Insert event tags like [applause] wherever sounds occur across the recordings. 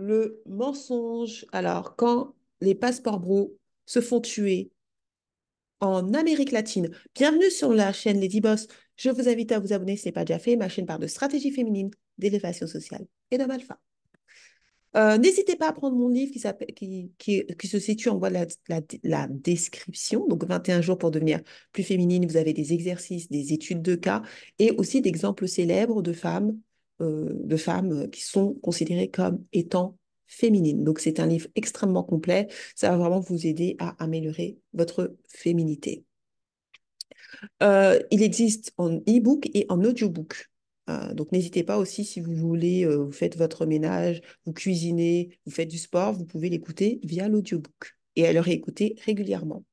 le mensonge. Alors, quand les passeports bros se font tuer en Amérique latine, bienvenue sur la chaîne Lady Boss. Je vous invite à vous abonner si ce n'est pas déjà fait. Ma chaîne parle de stratégie féminine, d'élévation sociale et d'homme alpha. Euh, n'hésitez pas à prendre mon livre qui, se situe en bas de la, la, description. Donc, 21 jours pour devenir plus féminine. Vous avez des exercices, des études de cas et aussi d'exemples célèbres de femmes euh, de femmes qui sont considérées comme étant féminines. Donc c'est un livre extrêmement complet, ça va vraiment vous aider à améliorer votre féminité. Euh, il existe en e-book et en audiobook. Euh, donc n'hésitez pas aussi si vous voulez, vous faites votre ménage, vous cuisinez, vous faites du sport, vous pouvez l'écouter via l'audiobook et à le réécouter régulièrement.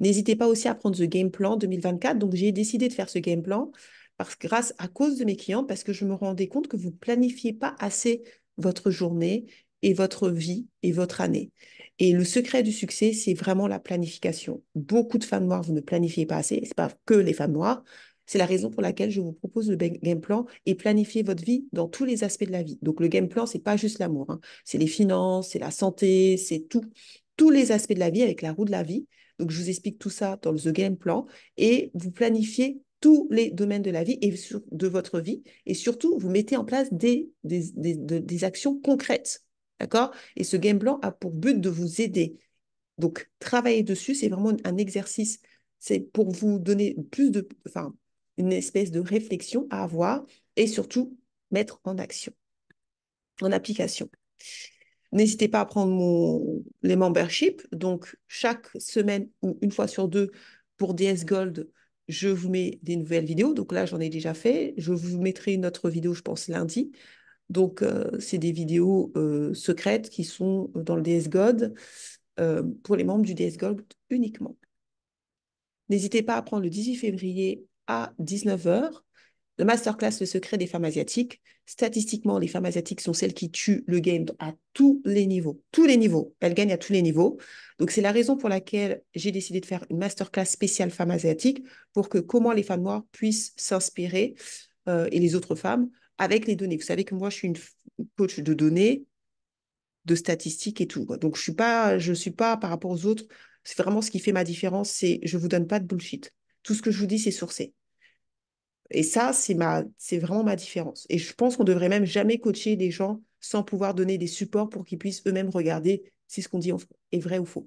N'hésitez pas aussi à prendre The Game Plan 2024. Donc j'ai décidé de faire ce game plan parce grâce à cause de mes clients, parce que je me rendais compte que vous planifiez pas assez votre journée et votre vie et votre année. Et le secret du succès, c'est vraiment la planification. Beaucoup de femmes noires, vous ne planifiez pas assez. C'est pas que les femmes noires. C'est la raison pour laquelle je vous propose le game plan et planifier votre vie dans tous les aspects de la vie. Donc le game plan, c'est pas juste l'amour, hein. c'est les finances, c'est la santé, c'est tout, tous les aspects de la vie avec la roue de la vie. Donc je vous explique tout ça dans le Game Plan et vous planifiez tous les domaines de la vie et de votre vie. Et surtout, vous mettez en place des, actions concrètes. D'accord Et ce game blanc a pour but de vous aider. Donc, travailler dessus, c'est vraiment un exercice. C'est pour vous donner plus de, enfin, une espèce de réflexion à avoir et surtout mettre en action, en application. N'hésitez pas à prendre mon, les memberships. Donc, chaque semaine ou une fois sur deux pour DS Gold, je vous mets des nouvelles vidéos. Donc là, j'en ai déjà fait. Je vous mettrai une autre vidéo, je pense, lundi. Donc, euh, c'est des vidéos euh, secrètes qui sont dans le DS euh, pour les membres du DS God uniquement. N'hésitez pas à prendre le 18 février à 19h le masterclass Le secret des femmes asiatiques. Statistiquement, les femmes asiatiques sont celles qui tuent le game à tous les niveaux. Tous les niveaux. Elles gagnent à tous les niveaux. Donc, c'est la raison pour laquelle j'ai décidé de faire une masterclass spéciale femmes asiatiques pour que comment les femmes noires puissent s'inspirer euh, et les autres femmes avec les données. Vous savez que moi, je suis une coach de données, de statistiques et tout. Donc, je suis suis pas par rapport aux autres. C'est vraiment ce qui fait ma différence. C'est je vous donne pas de bullshit. Tout ce que je vous dis, c'est sourcé. Et ça, c'est ma, c'est vraiment ma différence. Et je pense qu'on devrait même jamais coacher des gens sans pouvoir donner des supports pour qu'ils puissent eux-mêmes regarder si ce qu'on dit est vrai ou faux.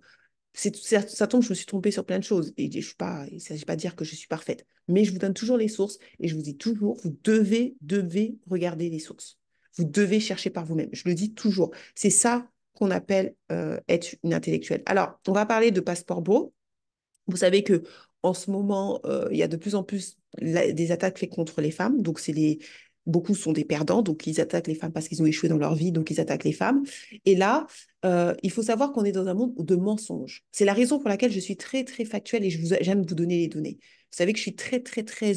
C'est, ça, tombe, je me suis trompée sur plein de choses et je pas, il ne s'agit pas de dire que je suis parfaite, mais je vous donne toujours les sources et je vous dis toujours, vous devez, devez regarder les sources. Vous devez chercher par vous-même. Je le dis toujours. C'est ça qu'on appelle euh, être une intellectuelle. Alors, on va parler de passeport beau. Vous savez que en ce moment, euh, il y a de plus en plus des attaques faites contre les femmes. Donc, c'est les, beaucoup sont des perdants, donc ils attaquent les femmes parce qu'ils ont échoué dans leur vie, donc ils attaquent les femmes. Et là, euh, il faut savoir qu'on est dans un monde de mensonges. C'est la raison pour laquelle je suis très, très factuelle et j'aime vous, vous donner les données. Vous savez que je suis très, très, très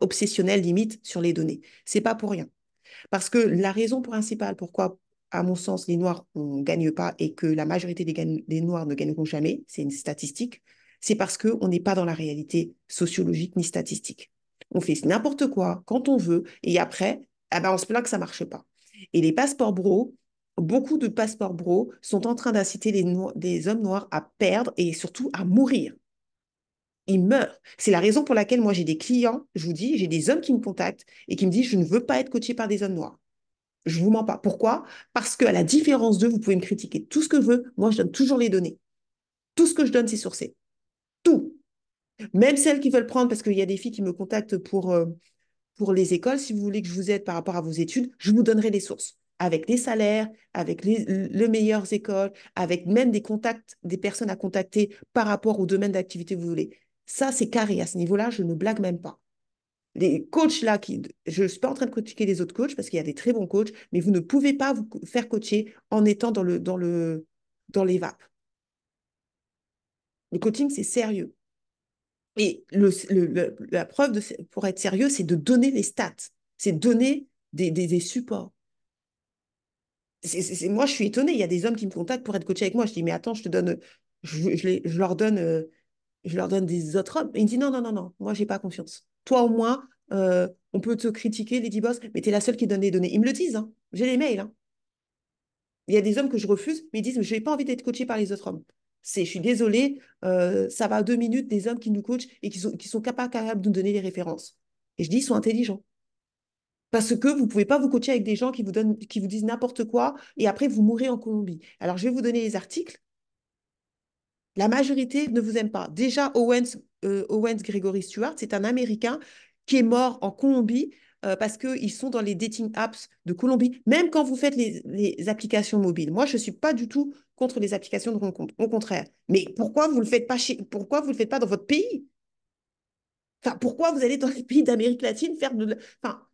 obsessionnelle, limite, sur les données. C'est pas pour rien. Parce que la raison principale pourquoi, à mon sens, les Noirs ne gagnent pas et que la majorité des, des Noirs ne gagneront jamais, c'est une statistique, c'est parce qu'on n'est pas dans la réalité sociologique ni statistique. On fait n'importe quoi quand on veut et après, ah ben, on se plaint que ça ne marche pas. Et les passeports bro, beaucoup de passeports bro sont en train d'inciter les, hommes noirs à perdre et surtout à mourir. Ils meurent. C'est la raison pour laquelle moi j'ai des clients, je vous dis, j'ai des hommes qui me contactent et qui me disent je ne veux pas être coaché par des hommes noirs. Je vous mens pas. Pourquoi Parce qu'à la différence d'eux, vous pouvez me critiquer tout ce que je veux. Moi, je donne toujours les données. Tout ce que je donne, c'est sourcé. Même celles qui veulent prendre, parce qu'il y a des filles qui me contactent pour, euh, pour les écoles, si vous voulez que je vous aide par rapport à vos études, je vous donnerai des sources avec des salaires, avec les, meilleures écoles, avec même des contacts, des personnes à contacter par rapport au domaine d'activité que vous voulez. Ça, c'est carré. À ce niveau-là, je ne blague même pas. Les coachs là, qui, je ne suis pas en train de critiquer les autres coachs parce qu'il y a des très bons coachs, mais vous ne pouvez pas vous faire coacher en étant dans le dans le dans les VAP. Le coaching, c'est sérieux. Et la preuve pour être sérieux, c'est de donner les stats, c'est donner des, supports. moi, je suis étonnée. Il y a des hommes qui me contactent pour être coaché avec moi. Je dis, mais attends, je te donne, je, leur donne, euh, je leur donne des autres hommes. Et ils me disent, non, non, non, non, moi, n'ai pas confiance. Toi au moins, euh, on peut te critiquer, Lady Boss, mais tu es la seule qui donne des données. Ils me le disent, hein. j'ai les mails. Hein. Il y a des hommes que je refuse, mais ils disent, je n'ai pas envie d'être coaché par les autres hommes. C'est, je suis désolée, euh, ça va deux minutes des hommes qui nous coachent et qui sont, qui sont capables, de nous donner les références. Et je dis, ils sont intelligents. Parce que vous ne pouvez pas vous coacher avec des gens qui vous, donnent, qui vous disent n'importe quoi et après vous mourrez en Colombie. Alors je vais vous donner les articles. La majorité ne vous aime pas. Déjà, Owens, euh, Owens Gregory Stewart, c'est un Américain qui est mort en Colombie euh, parce parce qu'ils sont dans les dating apps de Colombie, même quand vous faites les, les applications mobiles. Moi, je ne suis pas du tout contre les applications de rencontres. Au contraire. Mais pourquoi vous ne le faites pas chez... pourquoi vous le faites pas dans votre pays Enfin, pourquoi vous allez dans les pays d'Amérique latine faire de Enfin,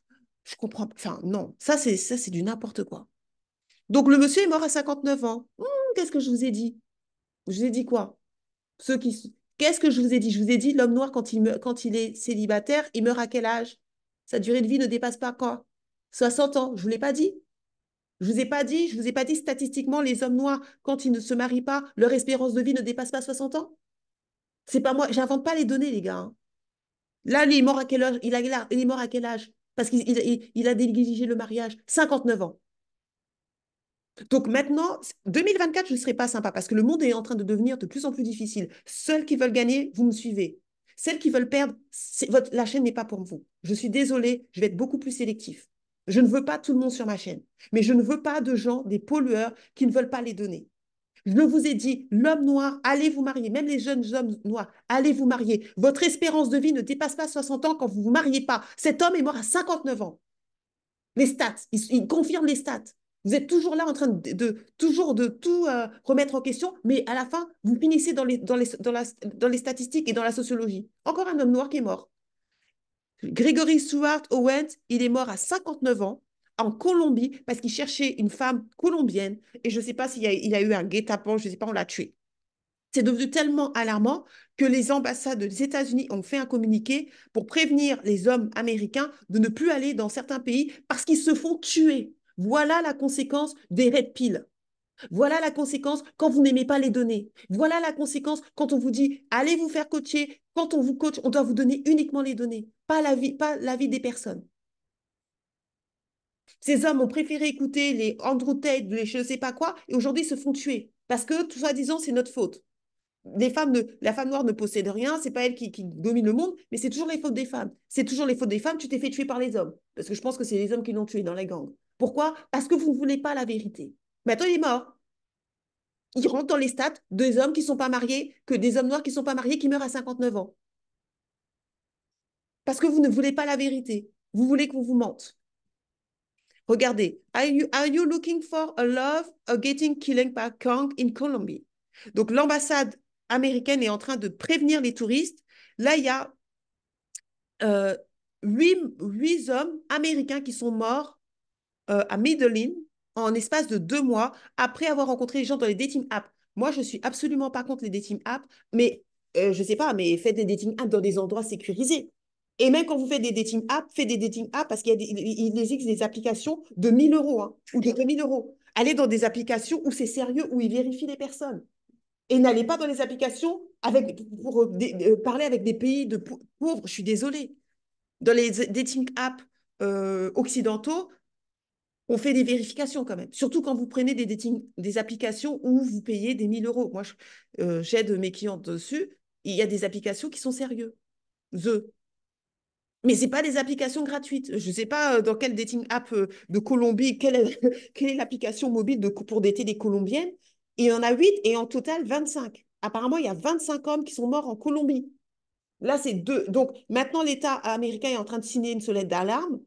je comprends. Enfin, non, ça c'est ça c'est du n'importe quoi. Donc le monsieur est mort à 59 ans. Hum, qu'est-ce que je vous ai dit Je vous ai dit quoi Ceux qui Qu'est-ce que je vous ai dit Je vous ai dit l'homme noir quand il me quand il est célibataire, il meurt à quel âge Sa durée de vie ne dépasse pas quoi 60 ans, je ne vous l'ai pas dit je vous ai pas dit, je vous ai pas dit statistiquement, les hommes noirs, quand ils ne se marient pas, leur espérance de vie ne dépasse pas 60 ans. C'est pas moi, j'invente pas les données, les gars. Hein. Là, il est mort à quel âge il, a, est mort à quel âge Parce qu'il a négligé le mariage. 59 ans. Donc maintenant, 2024, je ne serai pas sympa parce que le monde est en train de devenir de plus en plus difficile. Seuls qui veulent gagner, vous me suivez. Celles qui veulent perdre, votre, la chaîne n'est pas pour vous. Je suis désolée, je vais être beaucoup plus sélectif. Je ne veux pas tout le monde sur ma chaîne, mais je ne veux pas de gens, des pollueurs, qui ne veulent pas les donner. Je vous ai dit, l'homme noir, allez vous marier, même les jeunes hommes noirs, allez vous marier. Votre espérance de vie ne dépasse pas 60 ans quand vous ne vous mariez pas. Cet homme est mort à 59 ans. Les stats, il, confirment confirme les stats. Vous êtes toujours là en train de, toujours de tout euh, remettre en question, mais à la fin, vous finissez dans les, dans dans les statistiques et dans la sociologie. Encore un homme noir qui est mort. Grégory Stuart Owens, il est mort à 59 ans en Colombie parce qu'il cherchait une femme colombienne et je ne sais pas s'il y a, a eu un guet-apens, je ne sais pas, on l'a tué. C'est devenu tellement alarmant que les ambassades des États-Unis ont fait un communiqué pour prévenir les hommes américains de ne plus aller dans certains pays parce qu'ils se font tuer. Voilà la conséquence des red pills. Voilà la conséquence quand vous n'aimez pas les données. Voilà la conséquence quand on vous dit allez vous faire coacher. Quand on vous coach, on doit vous donner uniquement les données pas la vie, pas la vie des personnes. Ces hommes ont préféré écouter les Andrew Tate, les je ne sais pas quoi, et aujourd'hui se font tuer parce que, tout soi-disant, c'est notre faute. Les femmes de, la femme noire ne possède rien, c'est pas elle qui, domine le monde, mais c'est toujours les fautes des femmes. C'est toujours les fautes des femmes, tu t'es fait tuer par les hommes. Parce que je pense que c'est les hommes qui l'ont tué dans la gang. Pourquoi Parce que vous ne voulez pas la vérité. Maintenant, il est mort. Il rentre dans les stats deux hommes qui ne sont pas mariés, que des hommes noirs qui ne sont pas mariés, qui meurent à 59 ans. Parce que vous ne voulez pas la vérité. Vous voulez qu'on vous mente. Regardez. Are you, looking for a love or getting killed by Kong in Colombia? Donc, l'ambassade américaine est en train de prévenir les touristes. Là, il y a euh, huit, huit, hommes américains qui sont morts euh, à Medellin en espace de deux mois après avoir rencontré les gens dans les dating apps. Moi, je suis absolument pas contre les dating apps, mais je euh, je sais pas, mais faites des dating apps dans des endroits sécurisés. Et même quand vous faites des dating apps, faites des dating apps parce qu'il y a des, il existe des applications de 1000 euros hein, ou de 2000 euros. Allez dans des applications où c'est sérieux, où ils vérifient les personnes. Et n'allez pas dans les applications avec, pour euh, euh, parler avec des pays de pauvres. Je suis désolée. Dans les dating apps euh, occidentaux, on fait des vérifications quand même. Surtout quand vous prenez des, des applications où vous payez des 1000 euros. Moi, j'aide mes clients dessus. Il y a des applications qui sont sérieuses. The. Mais ce n'est pas des applications gratuites. Je ne sais pas euh, dans quelle dating app euh, de Colombie, quelle, est [laughs] l'application mobile pour dater des Colombiennes. Il y en a 8 et en total 25. Apparemment, il y a 25 hommes qui sont morts en Colombie. Là, c'est deux. Donc maintenant, l'État américain est en train de signer une sonnette d'alarme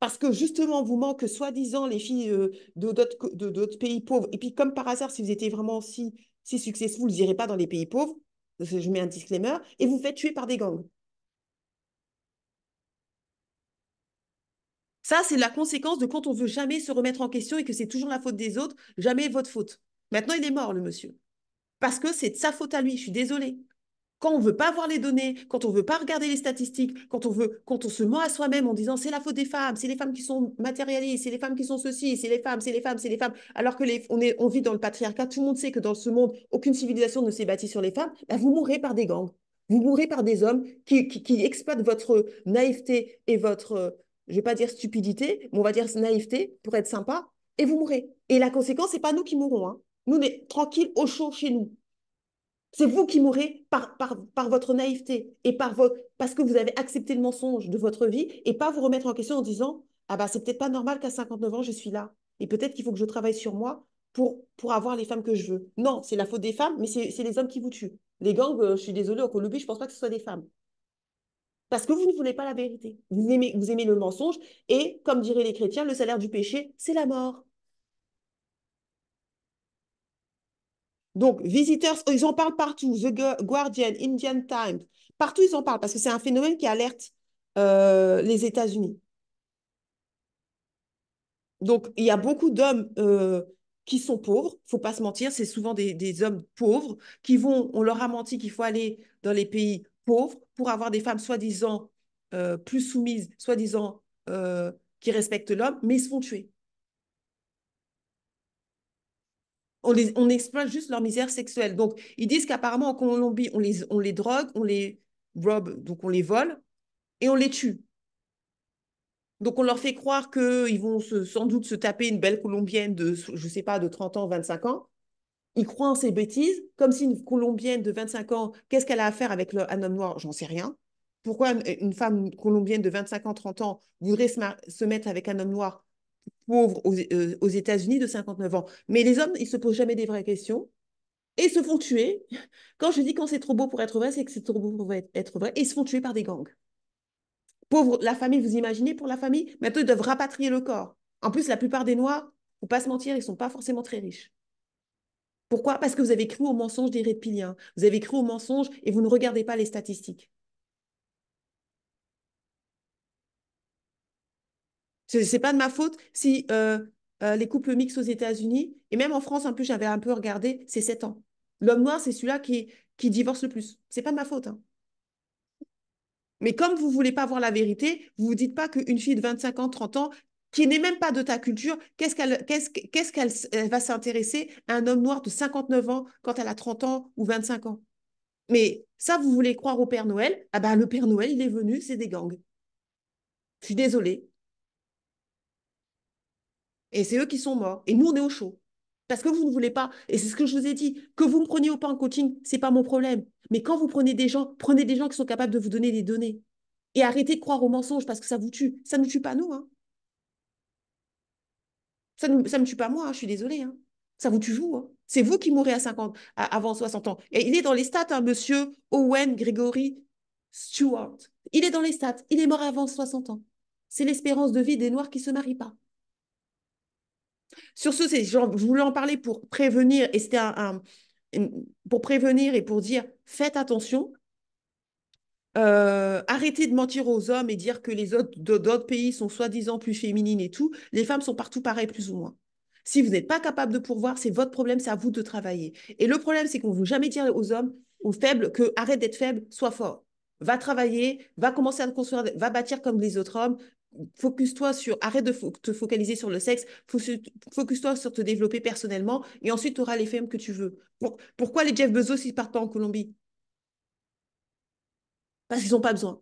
parce que justement, vous manque soi-disant les filles euh, de d'autres pays pauvres. Et puis, comme par hasard, si vous étiez vraiment si, si successful, vous n'irez pas dans les pays pauvres. Je mets un disclaimer. Et vous faites tuer par des gangs. Ça, c'est la conséquence de quand on veut jamais se remettre en question et que c'est toujours la faute des autres, jamais votre faute. Maintenant, il est mort, le monsieur. Parce que c'est de sa faute à lui, je suis désolée. Quand on ne veut pas voir les données, quand on ne veut pas regarder les statistiques, quand on, veut, quand on se ment à soi-même en disant c'est la faute des femmes, c'est les femmes qui sont matérialistes, c'est les femmes qui sont ceci, c'est les femmes, c'est les femmes, c'est les femmes, alors que on, est, on vit dans le patriarcat, tout le monde sait que dans ce monde, aucune civilisation ne s'est bâtie sur les femmes, bah, vous mourrez par des gangs, vous mourrez par des hommes qui, qui exploitent votre naïveté et votre euh, je vais pas dire stupidité, mais on va dire naïveté pour être sympa, et vous mourrez. Et la conséquence, c'est pas nous qui mourrons. Hein. Nous, on est tranquilles, au chaud chez nous. C'est vous qui mourrez par, par, votre naïveté et par parce que vous avez accepté le mensonge de votre vie et pas vous remettre en question en disant Ah bah, ben, c'est peut-être pas normal qu'à 59 ans, je suis là. Et peut-être qu'il faut que je travaille sur moi pour, pour avoir les femmes que je veux. Non, c'est la faute des femmes, mais c'est les hommes qui vous tuent. Les gangs, euh, je suis désolée, au Colombie, je pense pas que ce soit des femmes. Parce que vous ne voulez pas la vérité. Vous aimez, vous aimez le mensonge. Et comme diraient les chrétiens, le salaire du péché, c'est la mort. Donc, visiteurs, ils en parlent partout. The Guardian, Indian Times, partout ils en parlent parce que c'est un phénomène qui alerte euh, les États-Unis. Donc, il y a beaucoup d'hommes euh, qui sont pauvres, il ne faut pas se mentir, c'est souvent des, des, hommes pauvres qui vont, on leur a menti qu'il faut aller dans les pays pauvres pour avoir des femmes soi-disant euh, plus soumises, soi-disant euh, qui respectent l'homme, mais ils se font tuer. On, exploite juste leur misère sexuelle. Donc, ils disent qu'apparemment en Colombie, on les, on les drogue, on les robe, donc on les vole, et on les tue. Donc on leur fait croire qu'ils vont sans doute se taper une belle Colombienne de, je ne sais pas, de 30 ans, 25 ans, il croit en ces bêtises, comme si une Colombienne de 25 ans, qu'est-ce qu'elle a à faire avec un homme noir J'en sais rien. Pourquoi une femme colombienne de 25 ans, 30 ans voudrait se, mettre avec un homme noir pauvre aux, euh, États-Unis de 59 ans Mais les hommes, ils se posent jamais des vraies questions et se font tuer. [laughs] Quand je dis quand c'est trop beau pour être vrai, c'est que c'est trop beau pour être vrai. Et ils se font tuer par des gangs. Pauvre, la famille, vous imaginez pour la famille Maintenant, ils doivent rapatrier le corps. En plus, la plupart des Noirs, faut pas se mentir, ils sont pas forcément très riches. Pourquoi Parce que vous avez cru au mensonge des reptiliens. Vous avez cru au mensonge et vous ne regardez pas les statistiques. Ce n'est pas de ma faute si euh, euh, les couples mixtes aux États-Unis, et même en France, en plus, j'avais un peu regardé, c'est 7 ans. L'homme noir, c'est celui-là qui, qui divorce le plus. C'est pas de ma faute. Hein. Mais comme vous ne voulez pas voir la vérité, vous ne vous dites pas qu'une fille de 25 ans, 30 ans, qui n'est même pas de ta culture, qu'est-ce qu'elle va s'intéresser à un homme noir de 59 ans quand elle a 30 ans ou 25 ans Mais ça, vous voulez croire au Père Noël Ah ben, le Père Noël, il est venu, c'est des gangs. Je suis désolée. Et c'est eux qui sont morts. Et nous, on est au chaud. Parce que vous ne voulez pas, et c'est ce que je vous ai dit, que vous me preniez au pas en coaching, c'est pas mon problème. Mais quand vous prenez des gens, prenez des gens qui sont capables de vous donner des données. Et arrêtez de croire aux mensonges parce que ça vous tue. Ça ne tue pas nous. Hein. Ça ne, me tue pas moi, hein, je suis désolée. Hein. Ça vous tue vous. Hein. C'est vous qui mourrez à 50, avant 60 ans. Et il est dans les stats, monsieur Owen Gregory Stewart. Il est dans les stats. Il est mort avant 60 ans. C'est l'espérance de vie des Noirs qui ne se marient pas. Sur ce, je voulais en parler pour prévenir, et c'était pour prévenir et pour dire faites attention euh, arrêtez de mentir aux hommes et dire que les autres d'autres pays sont soi-disant plus féminines et tout, les femmes sont partout pareilles plus ou moins. Si vous n'êtes pas capable de pourvoir, c'est votre problème, c'est à vous de travailler. Et le problème, c'est qu'on ne veut jamais dire aux hommes, aux faibles, que arrête d'être faible, sois fort. Va travailler, va commencer à construire, va bâtir comme les autres hommes, focus-toi sur, arrête de te focaliser sur le sexe, focus-toi sur te développer personnellement, et ensuite tu auras les femmes que tu veux. pourquoi les Jeff Bezos, ils partent pas en Colombie parce qu'ils n'ont pas besoin.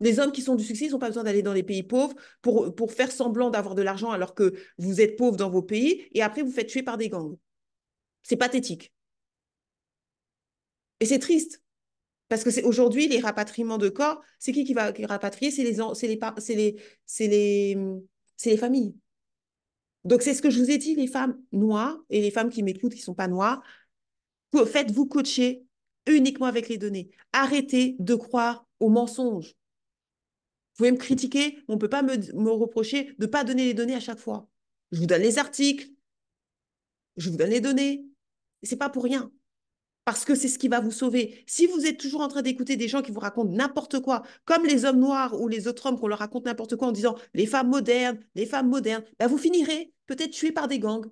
Les hommes qui sont du succès, ils n'ont pas besoin d'aller dans les pays pauvres pour, pour faire semblant d'avoir de l'argent alors que vous êtes pauvres dans vos pays et après vous faites tuer par des gangs. C'est pathétique. Et c'est triste. Parce que c'est aujourd'hui les rapatriements de corps, c'est qui qui va rapatrier C'est les, les, les, les, les familles. Donc c'est ce que je vous ai dit, les femmes noires et les femmes qui m'écoutent qui ne sont pas noires, faites-vous coacher uniquement avec les données. Arrêtez de croire aux mensonges. Vous pouvez me critiquer, on ne peut pas me, reprocher de ne pas donner les données à chaque fois. Je vous donne les articles, je vous donne les données. Ce n'est pas pour rien. Parce que c'est ce qui va vous sauver. Si vous êtes toujours en train d'écouter des gens qui vous racontent n'importe quoi, comme les hommes noirs ou les autres hommes qu'on leur raconte n'importe quoi en disant les femmes modernes, les femmes modernes, bah, vous finirez peut-être tué par des gangs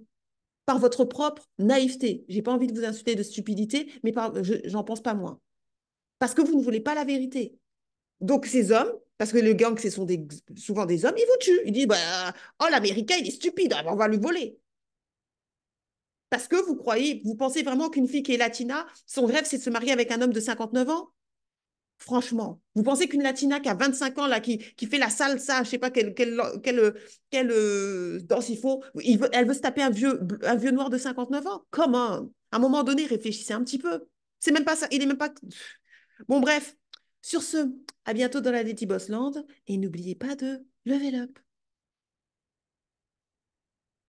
par votre propre naïveté. J'ai pas envie de vous insulter de stupidité, mais je j'en pense pas moins. Parce que vous ne voulez pas la vérité. Donc ces hommes, parce que le gang, ce sont souvent des hommes, ils vous tuent. Ils disent bah, Oh, l'Américain, il est stupide, on va lui voler. Parce que vous croyez, vous pensez vraiment qu'une fille qui est latina, son rêve, c'est de se marier avec un homme de 59 ans Franchement, vous pensez qu'une latina qui a 25 ans, là, qui, fait la salsa, je sais pas quelle, euh, danse il faut, elle veut se taper un vieux, un vieux noir de 59 ans Comment À un moment donné, réfléchissez un petit peu. C'est même pas ça, il est même pas... Bon, bref, sur ce, à bientôt dans la Lady Bossland et n'oubliez pas de level up.